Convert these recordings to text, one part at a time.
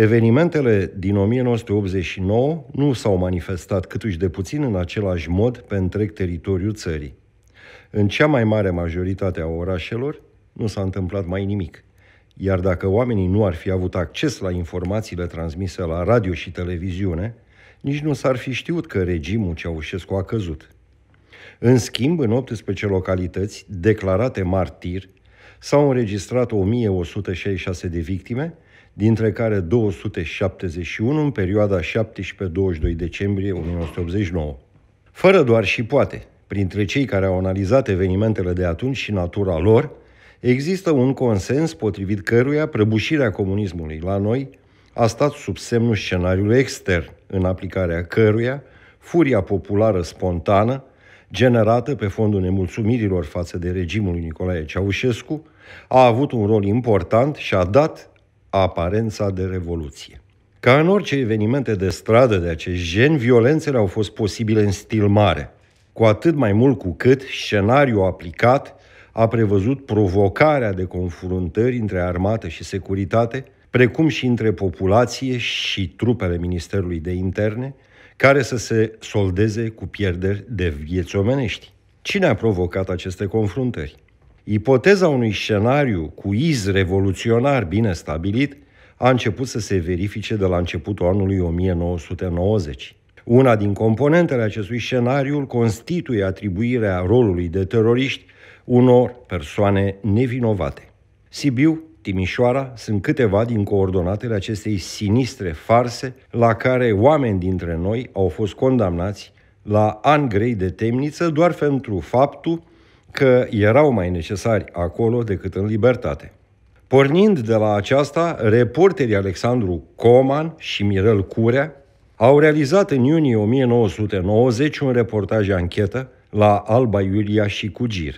Evenimentele din 1989 nu s-au manifestat câtuși de puțin în același mod pe întreg teritoriul țării. În cea mai mare majoritate a orașelor nu s-a întâmplat mai nimic. Iar dacă oamenii nu ar fi avut acces la informațiile transmise la radio și televiziune, nici nu s-ar fi știut că regimul Ceaușescu a căzut. În schimb, în 18 localități declarate martiri, s-au înregistrat 1166 de victime, dintre care 271 în perioada 17-22 decembrie 1989. Fără doar și poate, printre cei care au analizat evenimentele de atunci și natura lor, există un consens potrivit căruia prăbușirea comunismului la noi a stat sub semnul scenariului extern, în aplicarea căruia furia populară spontană, generată pe fondul nemulțumirilor față de regimul lui Nicolae Ceaușescu, a avut un rol important și a dat aparența de revoluție. Ca în orice evenimente de stradă de acest gen, violențele au fost posibile în stil mare, cu atât mai mult cu cât scenariul aplicat a prevăzut provocarea de confruntări între armată și securitate, precum și între populație și trupele Ministerului de Interne, care să se soldeze cu pierderi de vieți omenești. Cine a provocat aceste confruntări? Ipoteza unui scenariu cu iz revoluționar bine stabilit a început să se verifice de la începutul anului 1990. Una din componentele acestui scenariu constituie atribuirea rolului de teroriști unor persoane nevinovate. Sibiu, Timișoara sunt câteva din coordonatele acestei sinistre farse la care oameni dintre noi au fost condamnați la ani grei de temniță doar pentru faptul că erau mai necesari acolo decât în libertate. Pornind de la aceasta, reporterii Alexandru Coman și Mirel Curea au realizat în iunie 1990 un reportaj anchetă la Alba Iulia și Cugir.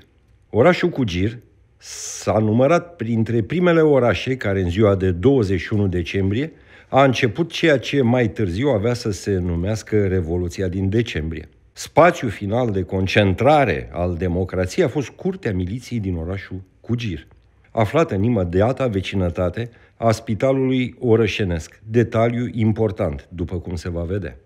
Orașul Cugir s-a numărat printre primele orașe care în ziua de 21 decembrie a început ceea ce mai târziu avea să se numească Revoluția din decembrie. Spațiul final de concentrare al democrației a fost curtea miliției din orașul Cugir, aflată în imediata vecinătate a spitalului orășenesc, detaliu important, după cum se va vedea.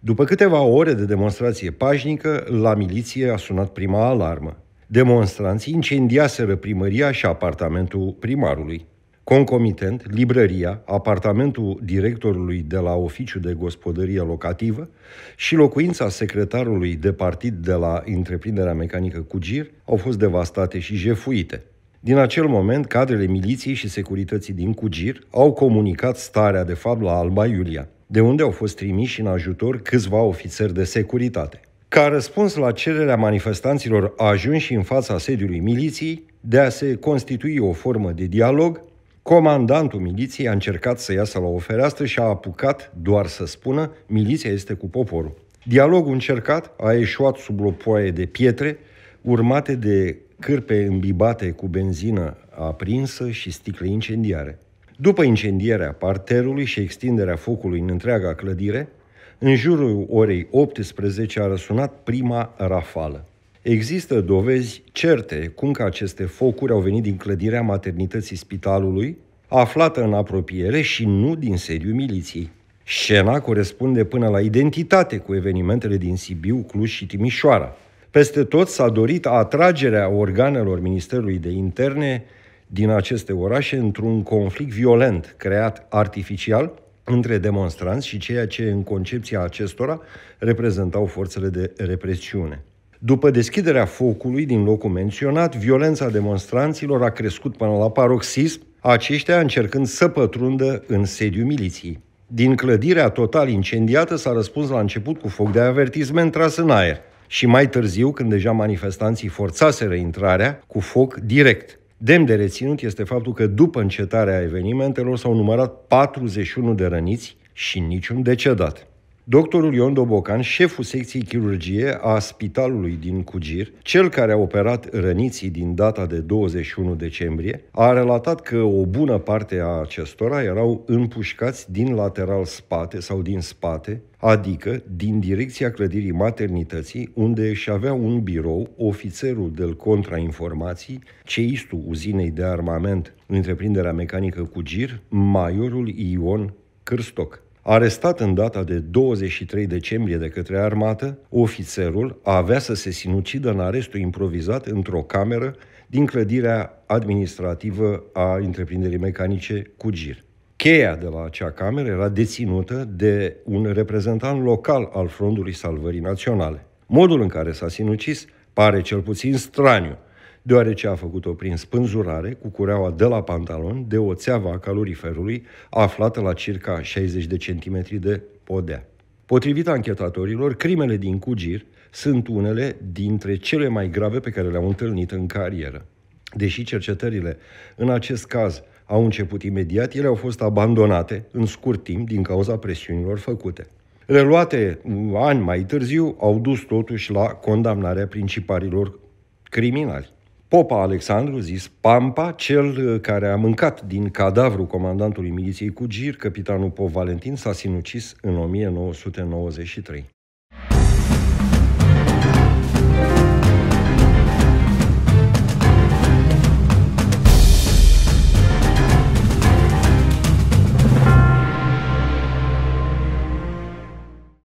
După câteva ore de demonstrație pașnică, la miliție a sunat prima alarmă. Demonstranții incendiaseră primăria și apartamentul primarului. Concomitent, librăria, apartamentul directorului de la oficiu de gospodărie locativă și locuința secretarului de partid de la întreprinderea mecanică Cugir au fost devastate și jefuite. Din acel moment, cadrele miliției și securității din Cugir au comunicat starea de fapt la Alba Iulia, de unde au fost trimiși în ajutor câțiva ofițeri de securitate. Ca răspuns la cererea manifestanților ajunși în fața sediului miliției de a se constitui o formă de dialog, Comandantul miliției a încercat să iasă la o fereastră și a apucat doar să spună miliția este cu poporul. Dialogul încercat a ieșuat sub o poaie de pietre, urmate de cârpe îmbibate cu benzină aprinsă și sticle incendiare. După incendierea parterului și extinderea focului în întreaga clădire, în jurul orei 18 a răsunat prima rafală. Există dovezi certe cum că aceste focuri au venit din clădirea maternității spitalului, aflată în apropiere și nu din sediul miliției. Scena corespunde până la identitate cu evenimentele din Sibiu, Cluj și Timișoara. Peste tot s-a dorit atragerea organelor Ministerului de Interne din aceste orașe într-un conflict violent creat artificial între demonstranți și ceea ce în concepția acestora reprezentau forțele de represiune. După deschiderea focului din locul menționat, violența demonstranților a crescut până la paroxism, aceștia încercând să pătrundă în sediul miliției. Din clădirea total incendiată s-a răspuns la început cu foc de avertisment tras în aer și mai târziu, când deja manifestanții forțaseră intrarea, cu foc direct. Demn de reținut este faptul că după încetarea evenimentelor s-au numărat 41 de răniți și niciun decedat. Doctorul Ion Dobocan, șeful secției chirurgie a spitalului din Cugir, cel care a operat răniții din data de 21 decembrie, a relatat că o bună parte a acestora erau împușcați din lateral spate sau din spate, adică din direcția clădirii maternității, unde își avea un birou ofițerul del contrainformații, ceistul uzinei de armament, întreprinderea mecanică Cugir, majorul Ion Cârstoc. Arestat în data de 23 decembrie de către armată, ofițerul avea să se sinucidă în arestul improvizat într-o cameră din clădirea administrativă a întreprinderii mecanice Cugir. Cheia de la acea cameră era deținută de un reprezentant local al Frontului Salvării Naționale. Modul în care s-a sinucis pare cel puțin straniu – deoarece a făcut-o prin spânzurare cu cureaua de la pantalon de o țeavă a caloriferului aflată la circa 60 de centimetri de podea. Potrivit anchetatorilor, crimele din Cugir sunt unele dintre cele mai grave pe care le-au întâlnit în carieră. Deși cercetările în acest caz au început imediat, ele au fost abandonate în scurt timp din cauza presiunilor făcute. Reluate ani mai târziu, au dus totuși la condamnarea principalilor criminali. Popa Alexandru, zis Pampa, cel uh, care a mâncat din cadavrul comandantului miliției Cugir, capitanul Pop Valentin, s-a sinucis în 1993.